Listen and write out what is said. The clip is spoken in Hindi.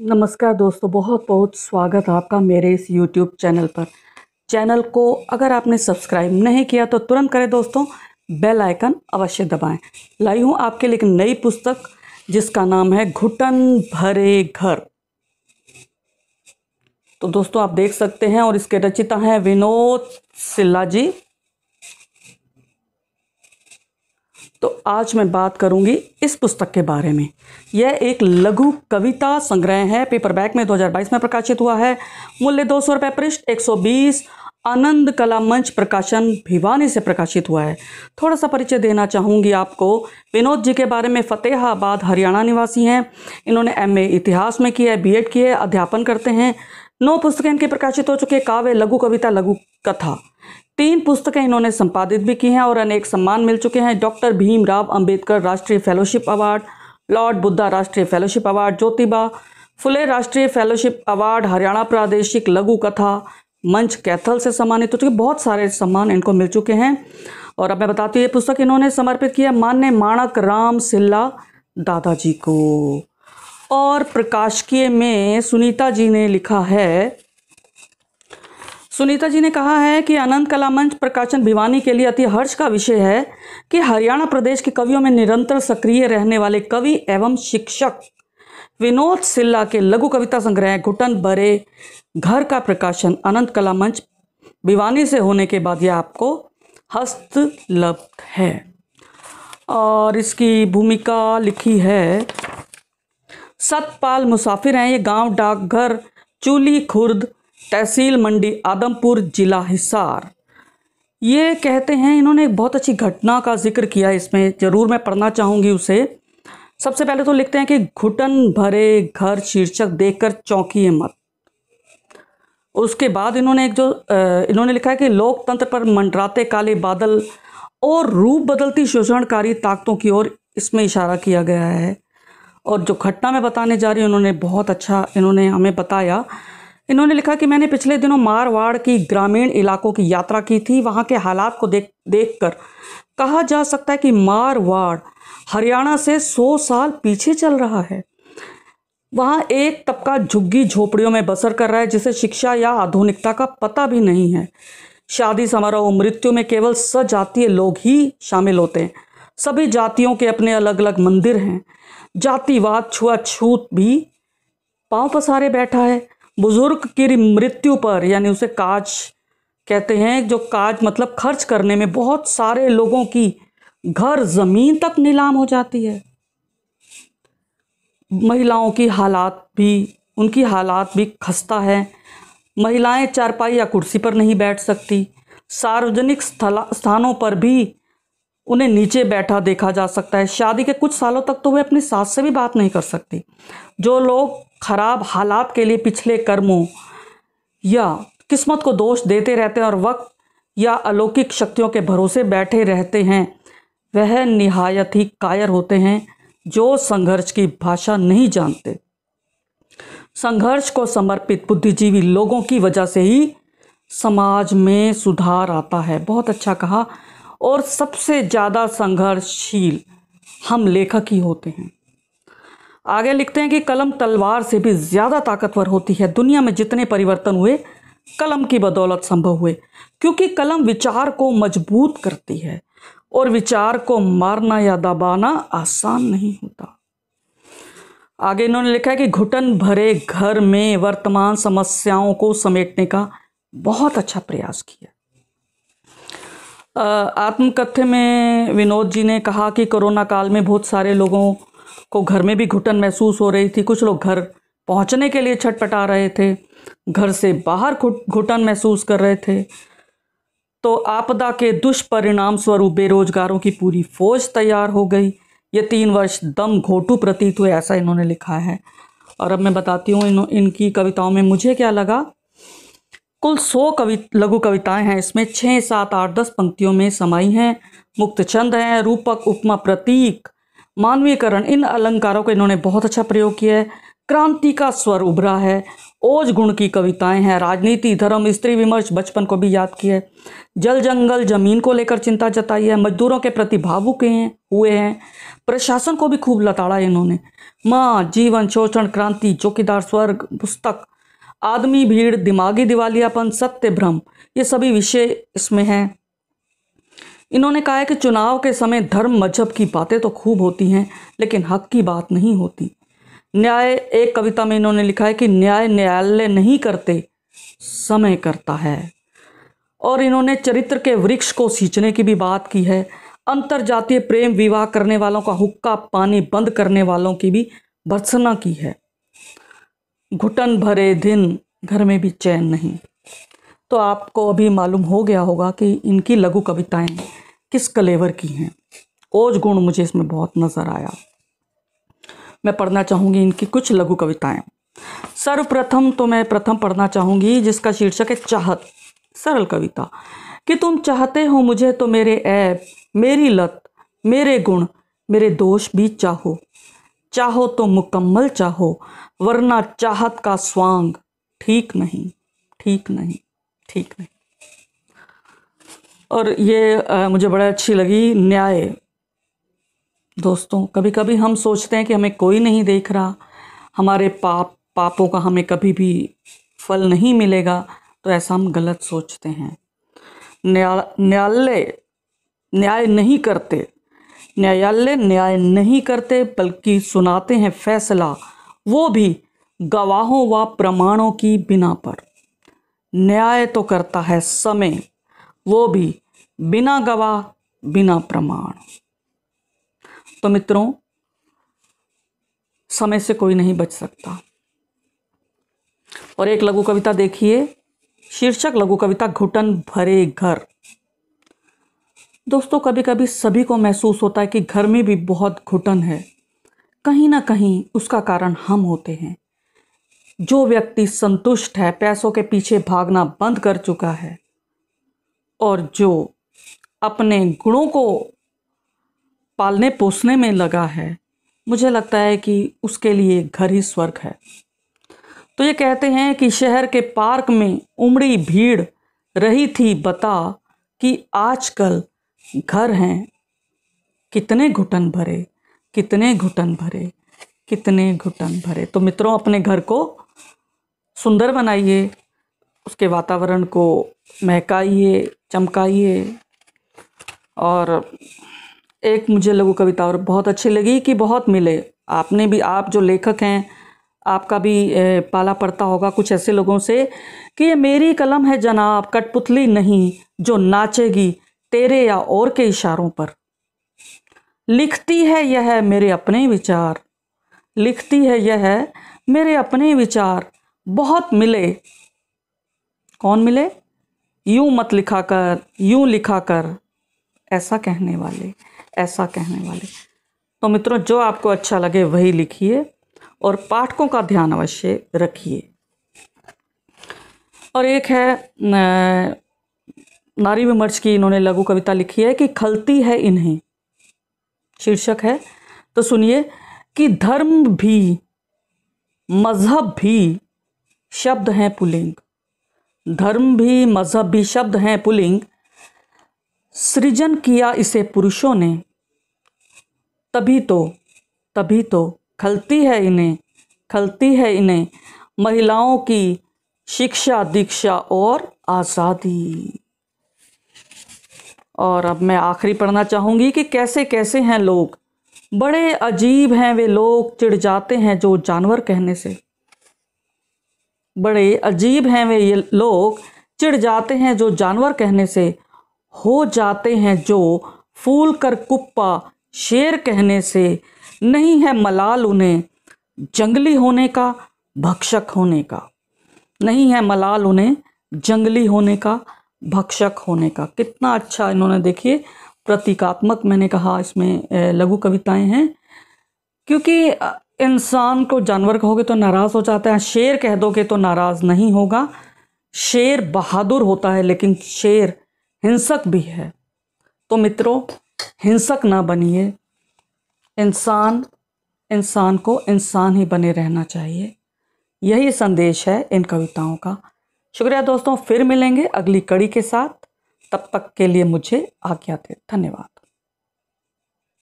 नमस्कार दोस्तों बहुत बहुत स्वागत आपका मेरे इस यूट्यूब चैनल पर चैनल को अगर आपने सब्सक्राइब नहीं किया तो तुरंत करें दोस्तों बेल आइकन अवश्य दबाएं लाई हूँ आपके लिए एक नई पुस्तक जिसका नाम है घुटन भरे घर तो दोस्तों आप देख सकते हैं और इसके रचिता हैं विनोद सिल्ला जी तो आज मैं बात करूंगी इस पुस्तक के बारे में यह एक लघु कविता संग्रह है पेपरबैक में 2022 में प्रकाशित हुआ है मूल्य दो सौ रुपये पृष्ठ बीस आनंद कला मंच प्रकाशन भिवानी से प्रकाशित हुआ है थोड़ा सा परिचय देना चाहूँगी आपको विनोद जी के बारे में फतेहाबाद हरियाणा निवासी हैं इन्होंने एम इतिहास में किया है बी किया अध्यापन करते हैं नौ पुस्तकें इनके प्रकाशित हो चुके काव्य लघु कविता लघु कथा तीन पुस्तकें इन्होंने संपादित भी की हैं और अनेक सम्मान मिल चुके हैं डॉक्टर भीमराव अंबेडकर राष्ट्रीय फेलोशिप अवार्ड लॉर्ड बुद्धा राष्ट्रीय फेलोशिप अवार्ड ज्योतिबा फुले राष्ट्रीय फेलोशिप अवार्ड हरियाणा प्रादेशिक लघु कथा मंच कैथल से सम्मानित हो चुके बहुत सारे सम्मान इनको मिल चुके हैं और अब मैं बताती हूँ ये पुस्तक इन्होंने समर्पित किया मान्य माणक राम सिल्ला दादाजी को और प्रकाशकीय में सुनीता जी ने लिखा है सुनीता जी ने कहा है कि अनंत कला मंच प्रकाशन भिवानी के लिए अति हर्ष का विषय है कि हरियाणा प्रदेश के कवियों में निरंतर सक्रिय रहने वाले कवि एवं शिक्षक विनोद सिल्ला के लघु कविता संग्रह घुटन बरे घर का प्रकाशन अनंत कला मंच भिवानी से होने के बाद यह आपको हस्तलब्ध है और इसकी भूमिका लिखी है सतपाल मुसाफिर हैं ये गांव डाकघर चूली खुर्द तहसील मंडी आदमपुर जिला हिसार ये कहते हैं इन्होंने एक बहुत अच्छी घटना का जिक्र किया इसमें ज़रूर मैं पढ़ना चाहूँगी उसे सबसे पहले तो लिखते हैं कि घुटन भरे घर शीर्षक देखकर चौंकी मत उसके बाद इन्होंने एक जो इन्होंने लिखा है कि लोकतंत्र पर मंडराते काले बादल और रूप बदलती शोषणकारी ताकतों की ओर इसमें इशारा किया गया है और जो घटना मैं बताने जा रही हूँ उन्होंने बहुत अच्छा इन्होंने हमें बताया इन्होंने लिखा कि मैंने पिछले दिनों मारवाड़ की ग्रामीण इलाकों की यात्रा की थी वहाँ के हालात को देख देख कर कहा जा सकता है कि मारवाड़ हरियाणा से सौ साल पीछे चल रहा है वहाँ एक तबका झुग्गी झोपड़ियों में बसर कर रहा है जिसे शिक्षा या आधुनिकता का पता भी नहीं है शादी समारोह मृत्यु में केवल सजातीय लोग ही शामिल होते हैं सभी जातियों के अपने अलग अलग मंदिर हैं जातिवाद छुआछूत भी पांव पसारे बैठा है बुजुर्ग की मृत्यु पर यानी उसे काज कहते हैं जो काज मतलब खर्च करने में बहुत सारे लोगों की घर जमीन तक नीलाम हो जाती है महिलाओं की हालात भी उनकी हालात भी खस्ता है महिलाएं चारपाई या कुर्सी पर नहीं बैठ सकती सार्वजनिक स्थला स्थानों पर भी उन्हें नीचे बैठा देखा जा सकता है शादी के कुछ सालों तक तो वे अपनी सास से भी बात नहीं कर सकती जो लोग ख़राब हालात के लिए पिछले कर्मों या किस्मत को दोष देते रहते हैं और वक्त या अलौकिक शक्तियों के भरोसे बैठे रहते हैं वह निहायत ही कायर होते हैं जो संघर्ष की भाषा नहीं जानते संघर्ष को समर्पित बुद्धिजीवी लोगों की वजह से ही समाज में सुधार आता है बहुत अच्छा कहा और सबसे ज़्यादा संघर्षशील हम लेखक ही होते हैं आगे लिखते हैं कि कलम तलवार से भी ज़्यादा ताकतवर होती है दुनिया में जितने परिवर्तन हुए कलम की बदौलत संभव हुए क्योंकि कलम विचार को मजबूत करती है और विचार को मारना या दबाना आसान नहीं होता आगे इन्होंने लिखा है कि घुटन भरे घर में वर्तमान समस्याओं को समेटने का बहुत अच्छा प्रयास किया आत्मकथ्य में विनोद जी ने कहा कि कोरोना काल में बहुत सारे लोगों को घर में भी घुटन महसूस हो रही थी कुछ लोग घर पहुंचने के लिए छटपटा रहे थे घर से बाहर घुटन महसूस कर रहे थे तो आपदा के दुष्परिणाम स्वरूप बेरोजगारों की पूरी फौज तैयार हो गई ये तीन वर्ष दम घोटू प्रतीत हुए ऐसा इन्होंने लिखा है और अब मैं बताती हूँ इन इनकी कविताओं में मुझे क्या लगा कुल सौ कवि लघु कविताएं हैं इसमें छः सात आठ दस पंक्तियों में समाई हैं मुक्त छंद हैं रूपक उपमा प्रतीक मानवीयकरण इन अलंकारों को इन्होंने बहुत अच्छा प्रयोग किया है क्रांति का स्वर उभरा है ओज गुण की कविताएं हैं राजनीति धर्म स्त्री विमर्श बचपन को भी याद किया है जल जंगल जमीन को लेकर चिंता जताई है मजदूरों के प्रति भावुक हैं हुए हैं प्रशासन को भी खूब लताड़ा है इन्होंने माँ जीवन शोषण क्रांति चौकीदार स्वर्ग पुस्तक आदमी भीड़ दिमागी दिवालियापन सत्य भ्रम ये सभी विषय इसमें हैं इन्होंने कहा है कि चुनाव के समय धर्म मजहब की बातें तो खूब होती हैं लेकिन हक की बात नहीं होती न्याय एक कविता में इन्होंने लिखा है कि न्याय न्यायालय नहीं करते समय करता है और इन्होंने चरित्र के वृक्ष को सींचने की भी बात की है अंतर जातीय प्रेम विवाह करने वालों का हुक्का पानी बंद करने वालों की भी भर्सना की है घुटन भरे दिन घर में भी चैन नहीं तो आपको अभी मालूम हो गया होगा कि इनकी लघु कविताएं किस कलेवर की हैं ओज गुण मुझे इसमें बहुत नज़र आया मैं पढ़ना चाहूँगी इनकी कुछ लघु कविताएं सर्वप्रथम तो मैं प्रथम पढ़ना चाहूँगी जिसका शीर्षक है चाहत सरल कविता कि तुम चाहते हो मुझे तो मेरे ऐप मेरी लत मेरे गुण मेरे दोष भी चाहो चाहो तो मुकम्मल चाहो वरना चाहत का स्वांग ठीक नहीं ठीक नहीं ठीक नहीं और ये आ, मुझे बड़ा अच्छी लगी न्याय दोस्तों कभी कभी हम सोचते हैं कि हमें कोई नहीं देख रहा हमारे पाप पापों का हमें कभी भी फल नहीं मिलेगा तो ऐसा हम गलत सोचते हैं न्या न्यायालय न्याय नहीं करते न्यायालय न्याय नहीं करते बल्कि सुनाते हैं फैसला वो भी गवाहों व प्रमाणों की बिना पर न्याय तो करता है समय वो भी बिना गवाह बिना प्रमाण तो मित्रों समय से कोई नहीं बच सकता और एक लघु कविता देखिए शीर्षक लघु कविता घुटन भरे घर दोस्तों कभी कभी सभी को महसूस होता है कि घर में भी बहुत घुटन है कहीं ना कहीं उसका कारण हम होते हैं जो व्यक्ति संतुष्ट है पैसों के पीछे भागना बंद कर चुका है और जो अपने गुणों को पालने पोसने में लगा है मुझे लगता है कि उसके लिए घर ही स्वर्ग है तो ये कहते हैं कि शहर के पार्क में उमड़ी भीड़ रही थी बता कि आजकल घर हैं कितने घुटन भरे कितने घुटन भरे कितने घुटन भरे तो मित्रों अपने घर को सुंदर बनाइए उसके वातावरण को महकाइए चमकाइए और एक मुझे लघु कविता और बहुत अच्छी लगी कि बहुत मिले आपने भी आप जो लेखक हैं आपका भी पाला पड़ता होगा कुछ ऐसे लोगों से कि ये मेरी कलम है जनाब कठपुतली नहीं जो नाचेगी तेरे या और के इशारों पर लिखती है यह मेरे अपने विचार लिखती है यह मेरे अपने विचार बहुत मिले कौन मिले यूं मत लिखा कर यूं लिखा कर ऐसा कहने वाले ऐसा कहने वाले तो मित्रों जो आपको अच्छा लगे वही लिखिए और पाठकों का ध्यान अवश्य रखिए और एक है नारी विमर्श की इन्होंने लघु कविता लिखी है कि खलती है इन्हें शीर्षक है तो सुनिए कि धर्म भी मज़हब भी शब्द हैं पुलिंग धर्म भी मज़हब भी शब्द हैं पुलिंग सृजन किया इसे पुरुषों ने तभी तो तभी तो खलती है इन्हें खलती है इन्हें महिलाओं की शिक्षा दीक्षा और आज़ादी और अब मैं आखिरी पढ़ना चाहूँगी कि कैसे कैसे हैं लोग बड़े अजीब हैं वे लोग चिढ़ जाते हैं जो जानवर कहने से बड़े अजीब हैं वे ये लोग चिढ़ जाते हैं जो जानवर कहने से हो जाते हैं जो फूल कर कुप्पा शेर कहने से नहीं है मलाल उन्हें जंगली होने का भक्षक होने का नहीं है मलाल उन्हें जंगली होने का भक्षक होने का कितना अच्छा इन्होंने देखिए प्रतीकात्मक मैंने कहा इसमें लघु कविताएं हैं क्योंकि इंसान को जानवर कहोगे तो नाराज़ हो जाता है शेर कह दोगे तो नाराज़ नहीं होगा शेर बहादुर होता है लेकिन शेर हिंसक भी है तो मित्रों हिंसक ना बनिए इंसान इंसान को इंसान ही बने रहना चाहिए यही संदेश है इन कविताओं का शुक्रिया दोस्तों फिर मिलेंगे अगली कड़ी के साथ तब तक के लिए मुझे आज्ञा दे धन्यवाद